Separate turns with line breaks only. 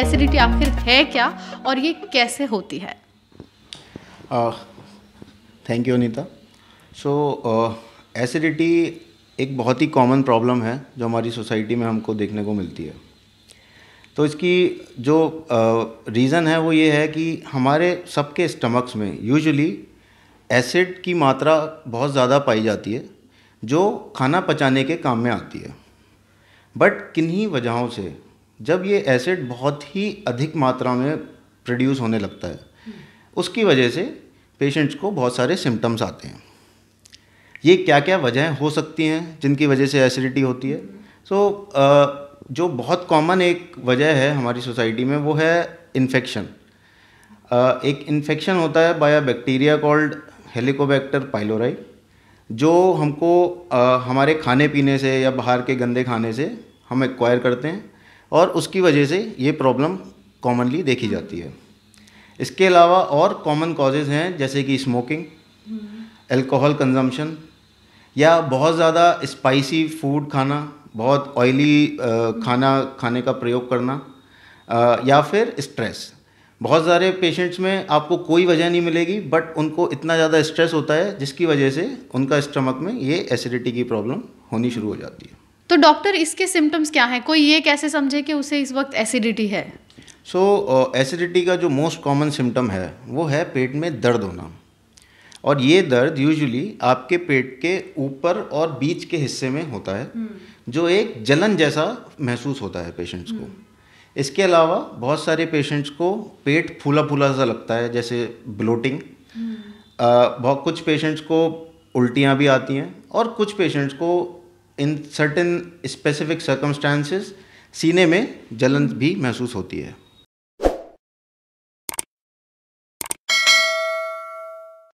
Acidity आखिर है क्या और ये कैसे होती है
thank you Anita so acidity एक बहुत ही कॉमन प्रॉब्लम है जो हमारी सोसाइटी में हमको देखने को मिलती है तो इसकी जो रीज़न uh, है वो ये है कि हमारे सबके स्टमक्स में यूजुअली एसिड की मात्रा बहुत ज़्यादा पाई जाती है जो खाना पचाने के काम में आती है बट किन्हीं वजहों से जब ये एसिड बहुत ही अधिक मात्रा में प्रोड्यूस होने लगता है उसकी वजह से पेशेंट्स को बहुत सारे सिम्टम्स आते हैं ये क्या क्या वजहें हो सकती हैं जिनकी वजह से एसिडिटी होती है सो so, जो बहुत कॉमन एक वजह है हमारी सोसाइटी में वो है इन्फेक्शन एक इन्फेक्शन होता है by a bacteria called Helicobacter pylori जो हमको हमारे खाने पीने से या बाहर के गंदे खाने से हम एक्वायर करते हैं और उसकी वजह से ये प्रॉब्लम कॉमनली देखी जाती है इसके अलावा और कॉमन कॉजेज़ हैं जैसे कि स्मोकिंग अल्कोहल कंजम्पशन या बहुत ज़्यादा स्पाइसी फूड खाना बहुत ऑयली खाना खाने का प्रयोग करना या फिर स्ट्रेस बहुत सारे पेशेंट्स में आपको कोई वजह नहीं मिलेगी बट उनको इतना ज़्यादा स्ट्रेस होता है जिसकी वजह से उनका स्टमक में ये एसिडिटी की प्रॉब्लम होनी शुरू हो जाती है
तो डॉक्टर इसके सिम्टम्स क्या हैं कोई ये कैसे समझे कि उसे इस वक्त एसिडिटी है
सो so, एसिडिटी uh, का जो मोस्ट कॉमन सिम्टम है वो है पेट में दर्द होना और ये दर्द यूजुअली आपके पेट के ऊपर और बीच के हिस्से में होता है हम्म। जो एक जलन जैसा महसूस होता है पेशेंट्स को हम्म। इसके अलावा बहुत सारे पेशेंट्स को पेट फूला फूला सा लगता है जैसे ब्लोटिंग हम्म। बहुत कुछ पेशेंट्स को उल्टियाँ भी आती हैं और कुछ पेशेंट्स को इन सर्टेन स्पेसिफिक सर्कमस्टांसिस सीने में जलन भी महसूस होती है